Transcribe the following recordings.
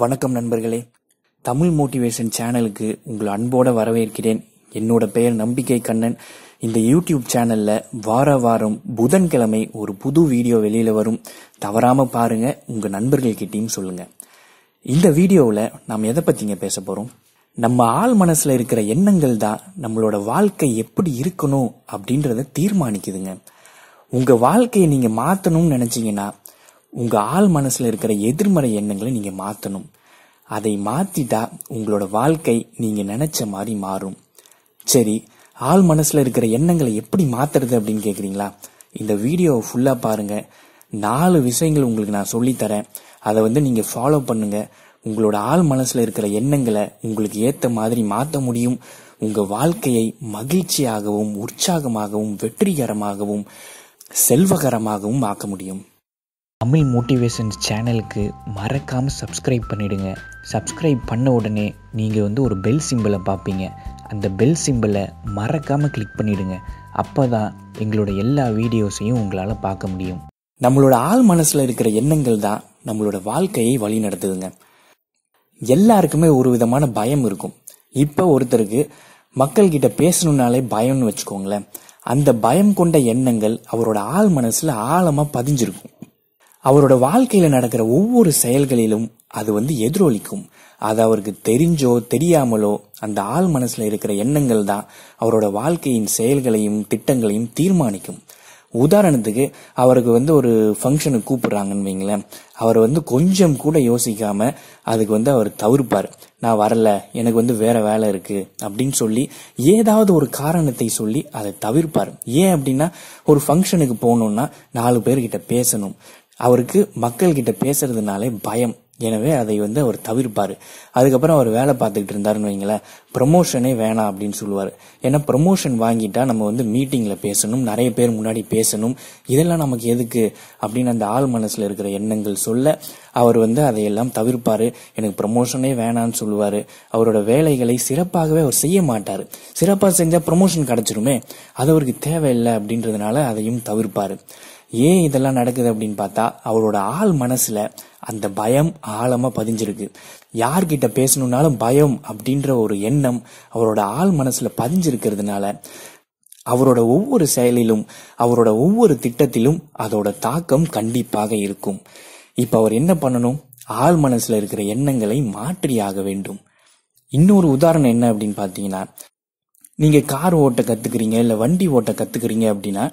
வணக்கம் நண்பர்களே தமிழ் மோட்டிவேஷன் சேனலுக்கு உங்கள் அன்போட வரவேற்கிறேன் என்னோட பெயர் நம்பிக்கை கண்ணன் இந்த யூடியூப் சேனல்ல வார வாரம் புதன்கிழமை ஒரு புது வீடியோ வெளியில வரும் தவறாம பாருங்க உங்க நண்பர்கள்கிட்டையும் சொல்லுங்க இந்த வீடியோவில் நாம் எதை பத்திங்க பேச போறோம் நம்ம ஆள் மனசுல இருக்கிற எண்ணங்கள் தான் நம்மளோட வாழ்க்கை எப்படி இருக்கணும் அப்படின்றத தீர்மானிக்குதுங்க உங்க வாழ்க்கையை நீங்க மாத்தணும்னு நினைச்சீங்கன்னா உங்க ஆள் மனசுல இருக்கிற எதிர்மறை எண்ணங்களை நீங்க மாத்தணும் அதை மாத்திட்டா உங்களோட வாழ்க்கை நீங்க நினைச்ச மாதிரி மாறும் சரி ஆள் மனசுல இருக்கிற எண்ணங்களை எப்படி மாத்துறது அப்படின்னு கேக்குறீங்களா இந்த வீடியோவை ஃபுல்லா பாருங்க நாலு விஷயங்கள் உங்களுக்கு நான் சொல்லித்தரேன் அதை வந்து நீங்க ஃபாலோ பண்ணுங்க உங்களோட ஆள் மனசுல இருக்கிற எண்ணங்களை உங்களுக்கு ஏத்த மாதிரி மாற்ற முடியும் உங்க வாழ்க்கையை மகிழ்ச்சியாகவும் உற்சாகமாகவும் வெற்றிகரமாகவும் செல்வகரமாகவும் ஆக்க முடியும் தமிழ் மோட்டிவேஷன்ஸ் சேனலுக்கு மறக்காமல் சப்ஸ்கிரைப் பண்ணிவிடுங்க சப்ஸ்கிரைப் பண்ண உடனே நீங்கள் வந்து ஒரு பெல் சிம்பிளை பார்ப்பீங்க அந்த பெல் சிம்பிளை மறக்காமல் கிளிக் பண்ணிவிடுங்க அப்போ தான் எங்களோட எல்லா வீடியோஸையும் உங்களால் பார்க்க முடியும் நம்மளோட ஆள் மனசில் இருக்கிற எண்ணங்கள் தான் நம்மளோட வாழ்க்கையை வழி நடத்துதுங்க எல்லாருக்குமே ஒரு விதமான பயம் இருக்கும் இப்போ ஒருத்தருக்கு மக்கள்கிட்ட பேசணுன்னாலே பயம்னு வச்சுக்கோங்களேன் அந்த பயம் கொண்ட எண்ணங்கள் அவரோட ஆள் மனசில் ஆழமாக பதிஞ்சிருக்கும் அவரோட வாழ்க்கையில நடக்கிற ஒவ்வொரு செயல்களிலும் அது வந்து எதிரொலிக்கும் அது அவருக்கு தெரிஞ்சோ தெரியாமலோ அந்த ஆள் மனசுல இருக்கிற எண்ணங்கள் தான் அவரோட வாழ்க்கையின் செயல்களையும் திட்டங்களையும் தீர்மானிக்கும் உதாரணத்துக்கு அவருக்கு வந்து ஒரு ஃபங்க்ஷனுக்கு கூப்பிடுறாங்கன்னு வைங்களேன் அவர் வந்து கொஞ்சம் கூட யோசிக்காம அதுக்கு வந்து அவர் தவிர்ப்பார் நான் வரல எனக்கு வந்து வேற வேலை இருக்கு அப்படின்னு சொல்லி ஏதாவது ஒரு காரணத்தை சொல்லி அதை தவிர்ப்பார் ஏன் அப்படின்னா ஒரு ஃபங்க்ஷனுக்கு போகணும்னா நாலு பேர்கிட்ட பேசணும் அவருக்கு மக்கள் கிட்ட பேசுறதுனாலே பயம் எனவே அதை வந்து அவர் தவிர்ப்பார் அதுக்கப்புறம் அவர் வேலை பார்த்துக்கிட்டு இருந்தாருன்னு வைங்களேன் ப்ரமோஷனே வேணாம் அப்படின்னு சொல்லுவார் ஏன்னா ப்ரமோஷன் வாங்கிட்டா நம்ம வந்து மீட்டிங்கில் பேசணும் நிறைய பேர் முன்னாடி பேசணும் இதெல்லாம் நமக்கு எதுக்கு அப்படின்னு அந்த ஆள் மனசில் இருக்கிற எண்ணங்கள் சொல்ல அவர் வந்து அதையெல்லாம் தவிர்ப்பார் எனக்கு ப்ரமோஷனே வேணான்னு சொல்லுவார் அவரோட வேலைகளை சிறப்பாகவே அவர் செய்ய மாட்டார் சிறப்பாக செஞ்சால் ப்ரமோஷன் கிடச்சிருமே அது அவருக்கு தேவையில்லை அப்படின்றதுனால அதையும் தவிர்ப்பார் ஏன் இதெல்லாம் நடக்குது அப்படின்னு பார்த்தா அவரோட ஆள் மனசுல அந்த பயம் ஆழமா பதிஞ்சிருக்கு யார்கிட்ட பேசணும்னாலும் பயம் அப்படின்ற ஒரு எண்ணம் அவரோட ஆள் மனசுல பதிஞ்சிருக்கிறதுனால அவரோட ஒவ்வொரு செயலிலும் அவரோட ஒவ்வொரு திட்டத்திலும் அதோட தாக்கம் கண்டிப்பாக இருக்கும் இப்ப அவர் என்ன பண்ணணும் ஆள் மனசுல இருக்கிற எண்ணங்களை மாற்றியாக வேண்டும் இன்னொரு உதாரணம் என்ன அப்படின்னு பாத்தீங்கன்னா நீங்கள் கார் ஓட்ட கற்றுக்குறீங்க இல்லை வண்டி ஓட்ட கற்றுக்குறீங்க அப்படின்னா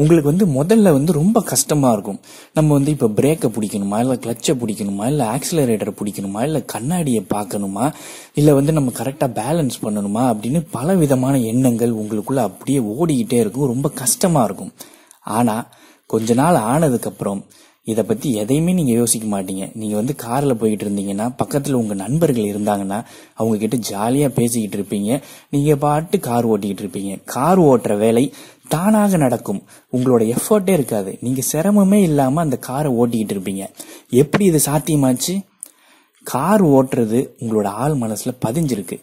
உங்களுக்கு வந்து முதல்ல வந்து ரொம்ப கஷ்டமாக இருக்கும் நம்ம வந்து இப்போ பிரேக்கை பிடிக்கணுமா இல்லை கிளச்சை பிடிக்கணுமா இல்லை ஆக்சிலரேட்டரை பிடிக்கணுமா இல்லை கண்ணாடியை பார்க்கணுமா இல்லை வந்து நம்ம கரெக்டாக பேலன்ஸ் பண்ணணுமா அப்படின்னு பல விதமான எண்ணங்கள் உங்களுக்குள்ளே அப்படியே ஓடிக்கிட்டே இருக்கும் ரொம்ப கஷ்டமாக இருக்கும் ஆனால் கொஞ்ச நாள் ஆனதுக்கப்புறம் இதை பற்றி எதையுமே நீங்கள் யோசிக்க மாட்டீங்க நீங்கள் வந்து காரில் போய்கிட்டு இருந்தீங்கன்னா பக்கத்தில் உங்கள் நண்பர்கள் இருந்தாங்கன்னா அவங்கக்கிட்ட ஜாலியாக பேசிக்கிட்டு இருப்பீங்க நீங்கள் பாட்டு கார் ஓட்டிக்கிட்டு இருப்பீங்க கார் ஓட்டுற வேலை தானாக நடக்கும் உங்களோட எஃபர்ட்டே இருக்காது நீங்கள் சிரமமே இல்லாமல் அந்த காரை ஓட்டிக்கிட்டு இருப்பீங்க எப்படி இது சாத்தியமாச்சு கார் ஓட்டுறது உங்களோட ஆள் மனசில் பதிஞ்சிருக்கு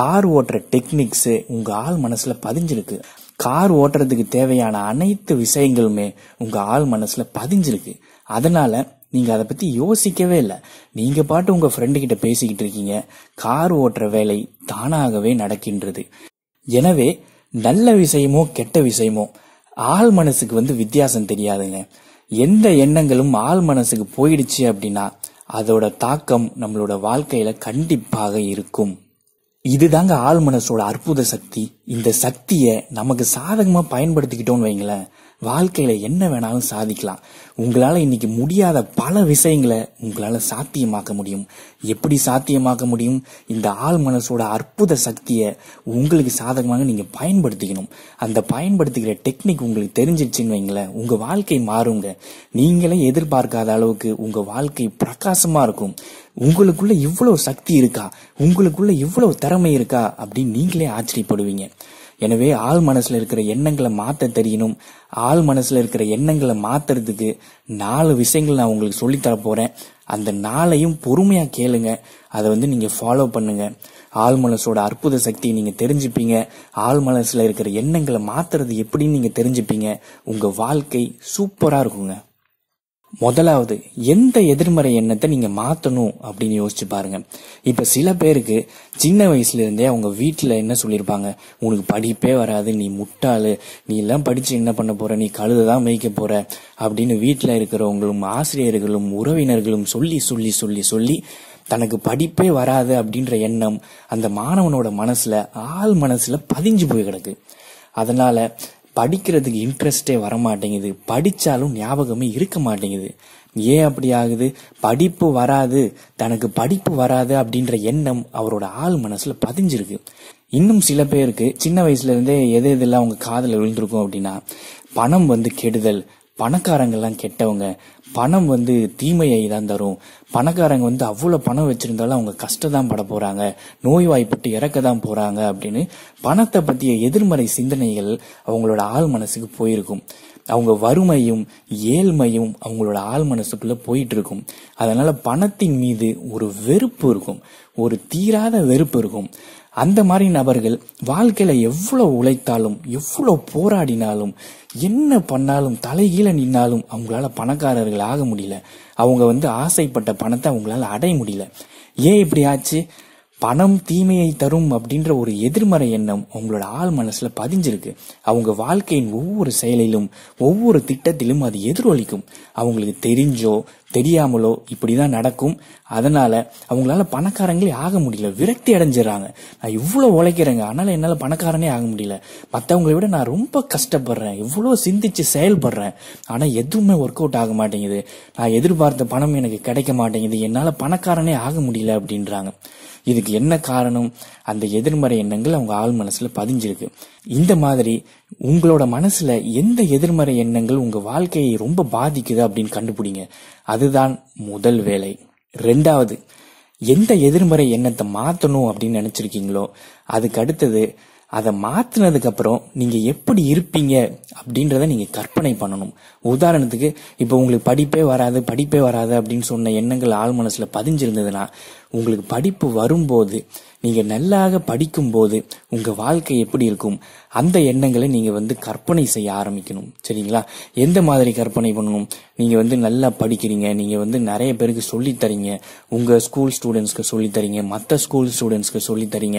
கார் ஓட்டுற டெக்னிக்ஸு உங்கள் ஆள் மனசில் பதிஞ்சிருக்கு கார் ஓட்டுறதுக்கு தேவையான அனைத்து விஷயங்களுமே உங்கள் ஆள் மனசில் பதிஞ்சிருக்கு அதனால நீங்கள் அதை பற்றி யோசிக்கவே இல்லை நீங்கள் பாட்டு உங்கள் ஃப்ரெண்டுக்கிட்ட பேசிக்கிட்டு இருக்கீங்க கார் ஓட்டுற வேலை தானாகவே நடக்கின்றது எனவே நல்ல விஷயமோ கெட்ட விஷயமோ ஆள் மனசுக்கு வந்து வித்தியாசம் தெரியாதுங்க எந்த எண்ணங்களும் ஆள் மனசுக்கு போயிடுச்சு அப்படின்னா அதோட தாக்கம் நம்மளோட வாழ்க்கையில கண்டிப்பாக இருக்கும் இதுதாங்க ஆள் மனசோட அற்புத சக்தி இந்த சக்தியை நமக்கு சாதகமா பயன்படுத்திக்கிட்டோம்னு வைங்களேன் வாழ்க்கையில என்ன வேணாலும் சாதிக்கலாம் உங்களால இன்னைக்கு முடியாத பல விஷயங்களை உங்களால சாத்தியமாக்க முடியும் எப்படி சாத்தியமாக்க முடியும் இந்த ஆள் மனசோட அற்புத சக்தியை உங்களுக்கு சாதகமாக நீங்க பயன்படுத்திக்கணும் அந்த பயன்படுத்திக்கிற டெக்னிக் உங்களுக்கு தெரிஞ்சிடுச்சுன்னு வைங்களேன் உங்க வாழ்க்கை மாறுங்க நீங்களே எதிர்பார்க்காத அளவுக்கு உங்க வாழ்க்கை பிரகாசமா இருக்கும் உங்களுக்குள்ள இவ்வளவு சக்தி இருக்கா உங்களுக்குள்ள இவ்வளவு திறமை இருக்கா அப்படின்னு நீங்களே ஆச்சரியப்படுவீங்க எனவே ஆள் மனசுல இருக்கிற எண்ணங்களை மாற்ற தெரியணும் ஆள் மனசுல இருக்கிற எண்ணங்களை மாத்துறதுக்கு நாலு விஷயங்கள் நான் உங்களுக்கு சொல்லித்தர போறேன் அந்த நாளையும் பொறுமையா கேளுங்க அதை வந்து நீங்க ஃபாலோ பண்ணுங்க ஆள் மனசோட அற்புத சக்தியை நீங்க தெரிஞ்சுப்பீங்க ஆள் மனசுல இருக்கிற எண்ணங்களை மாத்துறது எப்படின்னு நீங்க தெரிஞ்சுப்பீங்க உங்க வாழ்க்கை சூப்பரா இருக்குங்க முதலாவது எந்த எதிர்மறை எண்ணத்தை நீங்க மாத்தணும் அப்படின்னு யோசிச்சு பாருங்க இப்ப சில பேருக்கு சின்ன வயசுல இருந்தே அவங்க வீட்டுல என்ன சொல்லியிருப்பாங்க உனக்கு படிப்பே வராது நீ முட்டாளு நீ எல்லாம் படிச்சு என்ன பண்ண போற நீ கழுதான் மேய்க்க போற அப்படின்னு வீட்டுல இருக்கிறவங்களும் ஆசிரியர்களும் உறவினர்களும் சொல்லி சொல்லி சொல்லி சொல்லி தனக்கு படிப்பே வராது அப்படின்ற எண்ணம் அந்த மாணவனோட மனசுல ஆள் மனசுல பதிஞ்சு போய் கிடக்கு அதனால படிக்கிறதுக்கு இன்ட்ரெஸ்டே வரமாட்டேங்குது படித்தாலும் ஞாபகமே இருக்க மாட்டேங்குது ஏன் அப்படி ஆகுது படிப்பு வராது தனக்கு படிப்பு வராது அப்படின்ற எண்ணம் அவரோட ஆள் மனசில் பதிஞ்சிருக்கு இன்னும் சில பேருக்கு சின்ன வயசுல இருந்தே எது எதெல்லாம் அவங்க காதில் விழுந்திருக்கும் அப்படின்னா பணம் வந்து கெடுதல் பணக்காரங்கள்லாம் கெட்டவங்க பணம் வந்து தீமையை தான் தரும் பணக்காரங்க வந்து அவ்வளோ பணம் வச்சுருந்தாலும் அவங்க கஷ்டம் தான் பட போகிறாங்க நோய்வாய்ப்பட்டு இறக்க தான் போகிறாங்க அப்படின்னு பணத்தை பற்றிய எதிர்மறை சிந்தனைகள் அவங்களோட ஆள் மனசுக்கு போயிருக்கும் அவங்க வறுமையும் ஏழ்மையும் அவங்களோட ஆள் மனசுக்குள்ள போயிட்டு இருக்கும் அதனால பணத்தின் மீது ஒரு வெறுப்பு இருக்கும் ஒரு தீராத வெறுப்பு இருக்கும் அந்த மாதிரி நபர்கள் வாழ்க்கையில எவ்வளவு உழைத்தாலும் எவ்வளவு போராடினாலும் என்ன பண்ணாலும் தலைகீழ நின்னாலும் அவங்களால பணக்காரர்கள் ஆக முடியல அவங்க வந்து ஆசைப்பட்ட பணத்தை அவங்களால அடைய முடியல ஏன் இப்படி ஆச்சு பணம் தீமையை தரும் அப்படின்ற ஒரு எதிர்மறை எண்ணம் அவங்களோட ஆள் மனசுல பதிஞ்சிருக்கு அவங்க வாழ்க்கையின் ஒவ்வொரு செயலிலும் ஒவ்வொரு திட்டத்திலும் அது எதிரொலிக்கும் அவங்களுக்கு தெரிஞ்சோ தெரியாமலோ இப்படிதான் நடக்கும் அதனால அவங்களால பணக்காரங்களே ஆக முடியல விரக்தி அடைஞ்சிடறாங்க நான் இவ்வளோ உழைக்கிறேங்க அதனால என்னால் பணக்காரனே ஆக முடியல மற்றவங்களை விட நான் ரொம்ப கஷ்டப்படுறேன் இவ்வளோ சிந்திச்சு செயல்படுறேன் ஆனால் எதுவுமே ஒர்க் அவுட் ஆக மாட்டேங்குது நான் எதிர்பார்த்த பணம் எனக்கு கிடைக்க மாட்டேங்குது என்னால் பணக்காரனே ஆக முடியல அப்படின்றாங்க இதுக்கு என்ன காரணம் அந்த எதிர்மறை எண்ணங்கள் அவங்க ஆள் மனசுல பதிஞ்சிருக்கு இந்த மாதிரி உங்களோட மனசுல எந்த எதிர்மறை எண்ணங்கள் உங்க வாழ்க்கையை ரொம்ப பாதிக்குது அப்படின்னு கண்டுபிடிங்க அதுதான் முதல் வேலை ரெண்டாவது எந்த எதிர்மறை எண்ணத்தை மாற்றணும் அப்படின்னு நினச்சிருக்கீங்களோ அதுக்கு அடுத்தது அதை மாற்றினதுக்கப்புறம் நீங்கள் எப்படி இருப்பீங்க அப்படின்றத நீங்கள் கற்பனை பண்ணணும் உதாரணத்துக்கு இப்போ உங்களுக்கு படிப்பே வராது படிப்பே வராது அப்படின்னு சொன்ன எண்ணங்கள் ஆள் மனசில் பதிஞ்சிருந்ததுன்னா உங்களுக்கு படிப்பு வரும்போது நீங்க நல்லாக போது உங்க வாழ்க்கை எப்படி இருக்கும் அந்த எண்ணங்களை நீங்க வந்து கற்பனை செய்ய ஆரம்பிக்கணும் சரிங்களா எந்த மாதிரி கற்பனை பண்ணணும் நீங்க வந்து நல்லா படிக்கிறீங்க நீங்க வந்து நிறைய பேருக்கு சொல்லித்தரீங்க உங்க ஸ்கூல் ஸ்டூடெண்ட்ஸ்க்கு சொல்லித்தரீங்க மற்ற ஸ்கூல் ஸ்டூடெண்ட்ஸ்க்கு சொல்லித்தரீங்க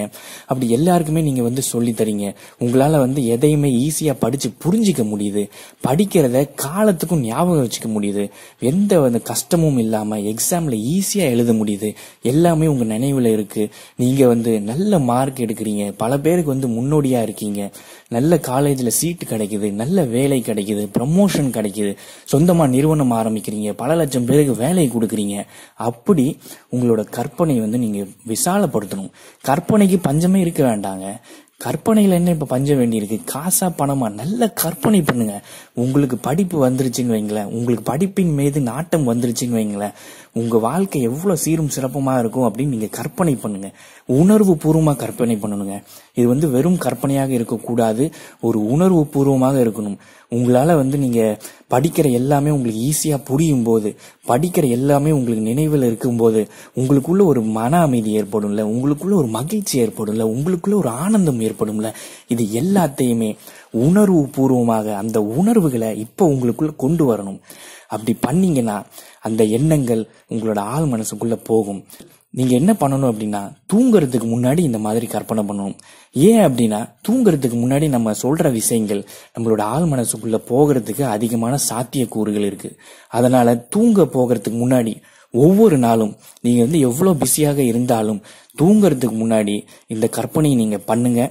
அப்படி எல்லாருக்குமே நீங்க வந்து சொல்லித்தரீங்க உங்களால வந்து எதையுமே ஈஸியா படிச்சு புரிஞ்சிக்க முடியுது படிக்கிறத காலத்துக்கும் ஞாபகம் வச்சுக்க முடியுது எந்த வந்து கஷ்டமும் இல்லாம எக்ஸாம்ல ஈஸியா எழுத முடியுது எல்லாமே உங்க நினைவுல இருக்கு நீங்க வந்து நல்ல மார்க் எடுக்கிறீங்க பல பேருக்கு வந்து முன்னோடியா இருக்கீங்க நல்ல காலேஜில் சீட்டு கிடைக்குது நல்ல வேலை கிடைக்குது ப்ரமோஷன் கிடைக்குது சொந்தமாக நிறுவனம் ஆரம்பிக்கிறீங்க பல லட்சம் பேருக்கு வேலை கொடுக்குறீங்க அப்படி உங்களோட கற்பனை வந்து நீங்கள் விசாலப்படுத்தணும் கற்பனைக்கு பஞ்சமே இருக்க வேண்டாங்க கற்பனையில் என்ன இப்போ பஞ்ச வேண்டியிருக்கு காசா பணமா நல்ல கற்பனை பண்ணுங்க உங்களுக்கு படிப்பு வந்துருச்சுன்னு வைங்களேன் உங்களுக்கு படிப்பின் மீது நாட்டம் வந்துருச்சுன்னு வைங்களேன் உங்கள் வாழ்க்கை எவ்வளோ சீரும் சிறப்புமாக இருக்கும் அப்படின்னு நீங்கள் கற்பனை பண்ணுங்கள் உணர்வு பூர்வமாக கற்பனை பண்ணணுங்க இது வந்து வெறும் கற்பனையாக இருக்கக்கூடாது ஒரு உணர்வு பூர்வமாக இருக்கணும் உங்களால் வந்து நீங்கள் படிக்கிற எல்லாமே உங்களுக்கு ஈஸியாக புரியும் போது படிக்கிற எல்லாமே உங்களுக்கு நினைவில் இருக்கும்போது உங்களுக்குள்ள ஒரு மன அமைதி ஏற்படும்ல உங்களுக்குள்ள ஒரு மகிழ்ச்சி ஏற்படும்ல உங்களுக்குள்ள ஒரு ஆனந்தம் ஏற்படும்ல இது எல்லாத்தையுமே உணர்வு பூர்வமாக அந்த உணர்வுகளை இப்போ உங்களுக்குள்ள கொண்டு வரணும் அப்படி பண்ணீங்கன்னா அந்த எண்ணங்கள் உங்களோட ஆள் மனசுக்குள்ள போகும் நீங்க என்ன பண்ணணும் அப்படின்னா தூங்குறதுக்கு முன்னாடி இந்த மாதிரி கற்பனை பண்ணணும் ஏன் அப்படின்னா தூங்குறதுக்கு முன்னாடி நம்ம சொல்ற விஷயங்கள் நம்மளோட ஆள் மனசுக்குள்ள போகிறதுக்கு அதிகமான சாத்தியக்கூறுகள் இருக்கு அதனால தூங்க போகிறதுக்கு முன்னாடி ஒவ்வொரு நாளும் நீங்க வந்து எவ்வளோ பிஸியாக இருந்தாலும் தூங்குறதுக்கு முன்னாடி இந்த கற்பனையை நீங்க பண்ணுங்க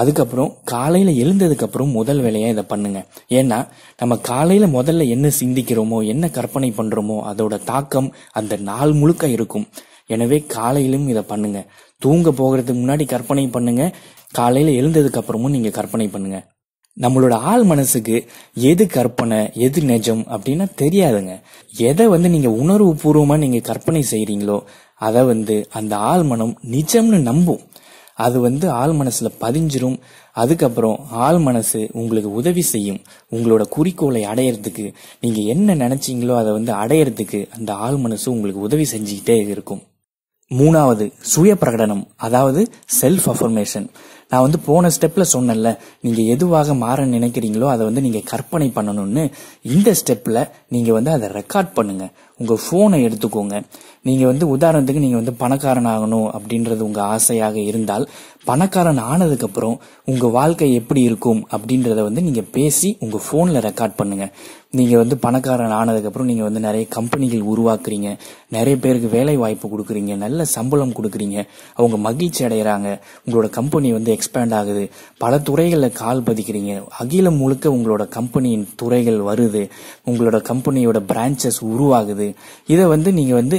அதுக்கப்புறம் காலையில் எழுந்ததுக்கப்புறம் முதல் வேலையாக இதை பண்ணுங்க ஏன்னா நம்ம காலையில் முதல்ல என்ன சிந்திக்கிறோமோ என்ன கற்பனை பண்ணுறோமோ அதோட தாக்கம் அந்த நாள் முழுக்க இருக்கும் எனவே காலையிலும் இதை பண்ணுங்க தூங்க போகிறதுக்கு முன்னாடி கற்பனை பண்ணுங்க காலையில் எழுந்ததுக்கப்புறமும் நீங்கள் கற்பனை பண்ணுங்க நம்மளோட ஆள் மனசுக்கு எது கற்பனை எது நிஜம் அப்படின்னா தெரியாதுங்க எதை வந்து நீங்க உணர்வு பூர்வமா நீங்க கற்பனை செய்யறீங்களோ அதை வந்து அந்த ஆள் மனம் நிஜம்னு நம்பும் அது வந்து ஆள் மனசுல பதிஞ்சிரும் அதுக்கப்புறம் ஆள் மனசு உங்களுக்கு உதவி செய்யும் உங்களோட குறிக்கோளை அடையிறதுக்கு நீங்க என்ன நினைச்சீங்களோ அதை வந்து அடையிறதுக்கு அந்த ஆள் மனசு உங்களுக்கு உதவி செஞ்சுக்கிட்டே இருக்கும் மூணாவது சுய பிரகடனம் அதாவது செல்ஃப் அஃபர்மேஷன் நான் வந்து போன ஸ்டெப்ல சொன்னேன்ல நீங்க எதுவாக மாற நினைக்கிறீங்களோ அதை வந்து நீங்க கற்பனை பண்ணணும்னு இந்த ஸ்டெப்ல நீங்க வந்து அதை ரெக்கார்ட் பண்ணுங்க உங்க போனை எடுத்துக்கோங்க நீங்க வந்து உதாரணத்துக்கு நீங்க வந்து பணக்காரன் ஆகணும் அப்படின்றது உங்க ஆசையாக இருந்தால் பணக்காரன் ஆனதுக்கு அப்புறம் உங்க வாழ்க்கை எப்படி இருக்கும் அப்படின்றத வந்து நீங்க பேசி உங்க போன்ல ரெக்கார்ட் பண்ணுங்க நீங்கள் வந்து பணக்காரன் ஆனதுக்கப்புறம் நீங்கள் வந்து நிறைய கம்பெனிகள் உருவாக்குறீங்க நிறைய பேருக்கு வேலை வாய்ப்பு கொடுக்குறீங்க நல்ல சம்பளம் கொடுக்குறீங்க அவங்க மகிழ்ச்சி அடைகிறாங்க உங்களோட கம்பெனி வந்து எக்ஸ்பேண்ட் ஆகுது பல துறைகளில் கால் பதிக்கிறீங்க அகிலம் முழுக்க உங்களோட கம்பெனியின் துறைகள் வருது உங்களோட கம்பெனியோட பிரான்ச்சஸ் உருவாகுது இதை வந்து நீங்கள் வந்து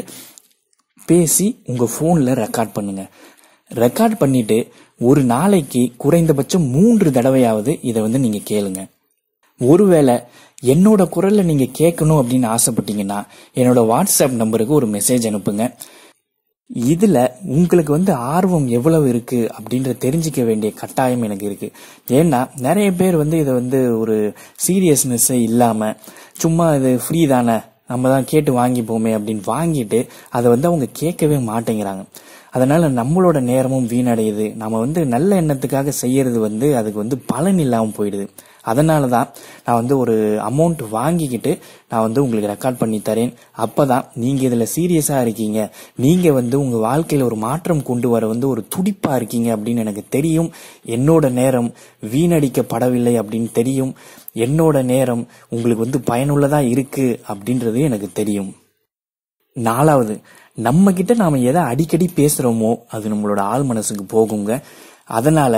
பேசி உங்கள் ஃபோனில் ரெக்கார்ட் பண்ணுங்கள் ரெக்கார்ட் பண்ணிட்டு ஒரு நாளைக்கு குறைந்தபட்சம் மூன்று தடவையாவது இதை வந்து நீங்கள் கேளுங்க ஒருவேளை என்னோட குரல்ல நீங்க கேட்கணும் அப்படின்னு ஆசைப்பட்டீங்கன்னா என்னோட வாட்ஸ்அப் நம்பருக்கு ஒரு மெசேஜ் அனுப்புங்க இதில் உங்களுக்கு வந்து ஆர்வம் எவ்வளவு இருக்குது அப்படின்ற தெரிஞ்சிக்க வேண்டிய கட்டாயம் எனக்கு இருக்குது ஏன்னா நிறைய பேர் வந்து இதை வந்து ஒரு சீரியஸ்னஸ்ஸே இல்லாமல் சும்மா இது ஃப்ரீ தானே நம்ம தான் கேட்டு வாங்கிப்போமே அப்படின்னு வாங்கிட்டு அதை வந்து அவங்க கேட்கவே மாட்டேங்கிறாங்க அதனால் நம்மளோட நேரமும் வீணடையுது நம்ம வந்து நல்ல எண்ணத்துக்காக செய்யறது வந்து அதுக்கு வந்து பலன் இல்லாமல் போயிடுது அதனால தான் நான் வந்து ஒரு அமௌண்ட் வாங்கிக்கிட்டு நான் வந்து உங்களுக்கு ரெக்கார்ட் பண்ணி தரேன் அப்போ தான் நீங்கள் இதில் சீரியஸாக இருக்கீங்க நீங்கள் வந்து உங்கள் வாழ்க்கையில் ஒரு மாற்றம் கொண்டு வர வந்து ஒரு துடிப்பாக இருக்கீங்க அப்படின்னு எனக்கு தெரியும் என்னோட நேரம் வீணடிக்கப்படவில்லை அப்படின்னு தெரியும் என்னோட நேரம் உங்களுக்கு வந்து பயனுள்ளதாக இருக்குது அப்படின்றது எனக்கு தெரியும் நாலாவது நம்ம கிட்ட நாம எதை அடிக்கடி பேசுறோமோ அது நம்மளோட ஆள் மனசுக்கு போகுங்க அதனால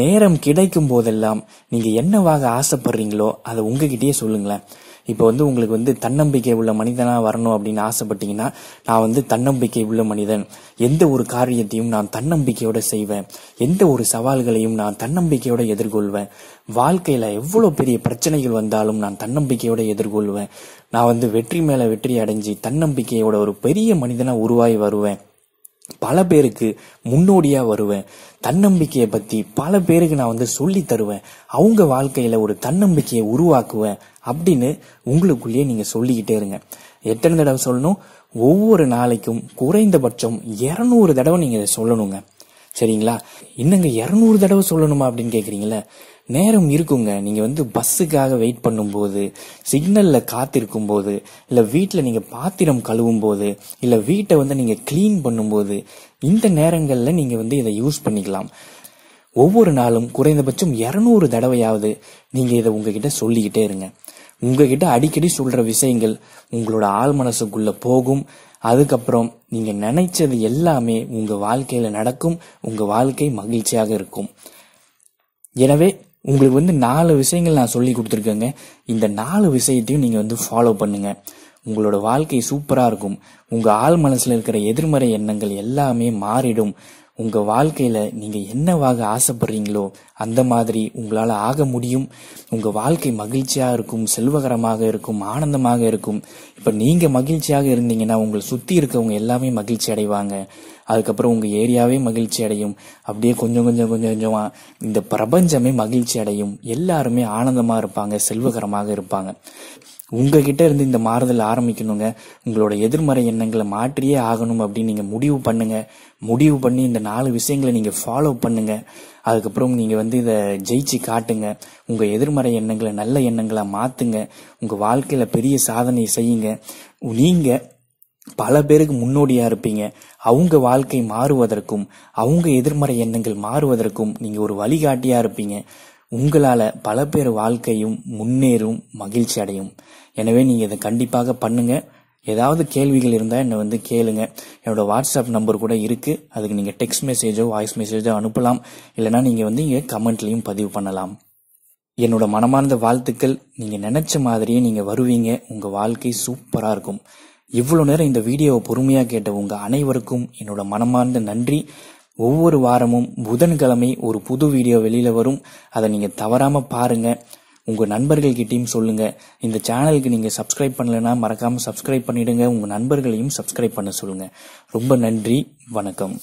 நேரம் கிடைக்கும் போதெல்லாம் நீங்க என்னவாக ஆசைப்படுறீங்களோ அதை உங்ககிட்டயே சொல்லுங்களேன் இப்போ வந்து உங்களுக்கு வந்து தன்னம்பிக்கை உள்ள மனிதனாக வரணும் அப்படின்னு ஆசைப்பட்டீங்கன்னா நான் வந்து தன்னம்பிக்கை உள்ள மனிதன் எந்த ஒரு காரியத்தையும் நான் தன்னம்பிக்கையோட செய்வேன் எந்த ஒரு சவால்களையும் நான் தன்னம்பிக்கையோட எதிர்கொள்வேன் வாழ்க்கையில் எவ்வளோ பெரிய பிரச்சனைகள் வந்தாலும் நான் தன்னம்பிக்கையோட எதிர்கொள்வேன் நான் வந்து வெற்றி மேலே வெற்றி அடைஞ்சு தன்னம்பிக்கையோட ஒரு பெரிய மனிதனாக உருவாகி வருவேன் பல பேருக்கு முன்னோடியாக வருவேன் தன்னம்பிக்கையை பற்றி பல பேருக்கு நான் வந்து சொல்லி தருவேன் அவங்க வாழ்க்கையில் ஒரு தன்னம்பிக்கையை உருவாக்குவேன் அப்படின்னு உங்களுக்குள்ளேயே நீங்கள் சொல்லிக்கிட்டே இருங்க எத்தனை தடவை சொல்லணும் ஒவ்வொரு நாளைக்கும் குறைந்தபட்சம் இரநூறு தடவை நீங்கள் சொல்லணுங்க சரிங்களா இன்னங்க இரநூறு தடவை சொல்லணுமா அப்படின்னு கேட்குறீங்களே நேரம் இருக்குங்க நீங்கள் வந்து பஸ்ஸுக்காக வெயிட் பண்ணும்போது சிக்னலில் காத்திருக்கும் போது இல்லை வீட்டில் நீங்கள் பாத்திரம் கழுவும் போது இல்லை வீட்டை வந்து நீங்கள் க்ளீன் பண்ணும்போது இந்த நேரங்களில் நீங்கள் வந்து இதை யூஸ் பண்ணிக்கலாம் ஒவ்வொரு நாளும் குறைந்தபட்சம் இரநூறு தடவையாவது நீங்கள் இதை உங்ககிட்ட சொல்லிக்கிட்டே இருங்க உங்ககிட்ட அடிக்கடி சொல்கிற விஷயங்கள் உங்களோட ஆள் மனசுக்குள்ளே போகும் அதுக்கப்புறம் நீங்கள் நினைச்சது எல்லாமே உங்கள் வாழ்க்கையில் நடக்கும் உங்கள் வாழ்க்கை மகிழ்ச்சியாக இருக்கும் எனவே உங்களுக்கு வந்து நாலு விஷயங்கள் நான் சொல்லி கொடுத்துருக்கேங்க இந்த நாலு விஷயத்தையும் நீங்கள் வந்து ஃபாலோ பண்ணுங்க உங்களோட வாழ்க்கை சூப்பராக இருக்கும் உங்கள் ஆள் மனசில் இருக்கிற எதிர்மறை எண்ணங்கள் எல்லாமே மாறிடும் உங்க வாழ்க்கையில நீங்க என்னவாக ஆசைப்படுறீங்களோ அந்த மாதிரி உங்களால் ஆக முடியும் உங்க வாழ்க்கை மகிழ்ச்சியா இருக்கும் செல்வகரமாக இருக்கும் ஆனந்தமாக இருக்கும் இப்ப நீங்க மகிழ்ச்சியாக இருந்தீங்கன்னா உங்களை சுத்தி இருக்கவங்க எல்லாமே மகிழ்ச்சி அடைவாங்க அதுக்கப்புறம் உங்கள் ஏரியாவே மகிழ்ச்சி அடையும் அப்படியே கொஞ்சம் கொஞ்சம் கொஞ்சம் கொஞ்சமாக இந்த பிரபஞ்சமே மகிழ்ச்சி அடையும் எல்லாருமே ஆனந்தமாக இருப்பாங்க செல்வகரமாக இருப்பாங்க உங்ககிட்ட இருந்து இந்த மாறுதல் ஆரம்பிக்கணுங்க உங்களோட எதிர்மறை எண்ணங்களை மாற்றியே ஆகணும் அப்படின்னு நீங்கள் முடிவு பண்ணுங்க முடிவு பண்ணி இந்த நாலு விஷயங்களை நீங்கள் ஃபாலோ பண்ணுங்க அதுக்கப்புறம் நீங்கள் வந்து இதை ஜெயிச்சு காட்டுங்க உங்கள் எதிர்மறை எண்ணங்களை நல்ல எண்ணங்களாக மாற்றுங்க உங்கள் வாழ்க்கையில் பெரிய சாதனை செய்யுங்க நீங்கள் பல பேருக்கு முன்னோடியா இருப்பீங்க அவங்க வாழ்க்கை மாறுவதற்கும் அவங்க எதிர்மறை எண்ணங்கள் மாறுவதற்கும் நீங்க ஒரு வழிகாட்டியா இருப்பீங்க உங்களால் பல பேர் வாழ்க்கையும் முன்னேறும் மகிழ்ச்சி அடையும் எனவே நீங்கள் இதை கண்டிப்பாக பண்ணுங்கள் ஏதாவது கேள்விகள் இருந்தால் என்னை வந்து கேளுங்க என்னோடய வாட்ஸ்அப் நம்பர் கூட இருக்குது அதுக்கு நீங்கள் டெக்ஸ்ட் மெசேஜோ வாய்ஸ் மெசேஜோ அனுப்பலாம் இல்லைனா நீங்கள் வந்து இங்கே கமெண்ட்லையும் பதிவு பண்ணலாம் என்னோட மனமார்ந்த வாழ்த்துக்கள் நீங்கள் நினச்ச மாதிரியே நீங்கள் வருவீங்க உங்கள் வாழ்க்கை சூப்பராக இருக்கும் இவ்வளோ நேரம் இந்த வீடியோவை பொறுமையாக கேட்ட உங்கள் அனைவருக்கும் என்னோட மனமார்ந்த நன்றி ஒவ்வொரு வாரமும் புதன்கிழமை ஒரு புது வீடியோ வெளியில் வரும் அதை நீங்கள் தவறாமல் பாருங்கள் உங்கள் நண்பர்கள்கிட்டையும் சொல்லுங்கள் இந்த சேனலுக்கு நீங்கள் சப்ஸ்கிரைப் பண்ணலைன்னா மறக்காமல் சப்ஸ்கிரைப் பண்ணிவிடுங்க உங்கள் நண்பர்களையும் சப்ஸ்கிரைப் பண்ண சொல்லுங்கள் ரொம்ப நன்றி வணக்கம்